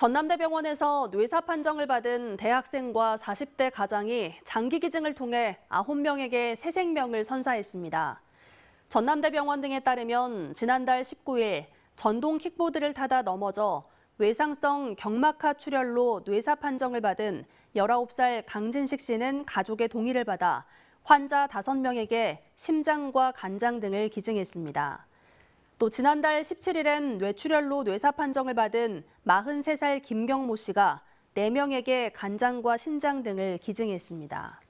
전남대병원에서 뇌사 판정을 받은 대학생과 40대 가장이 장기 기증을 통해 9명에게 새 생명을 선사했습니다. 전남대병원 등에 따르면 지난달 19일 전동 킥보드를 타다 넘어져 외상성 경막하 출혈로 뇌사 판정을 받은 19살 강진식 씨는 가족의 동의를 받아 환자 5명에게 심장과 간장 등을 기증했습니다. 또 지난달 17일엔 뇌출혈로 뇌사 판정을 받은 43살 김경모 씨가 4명에게 간장과 신장 등을 기증했습니다.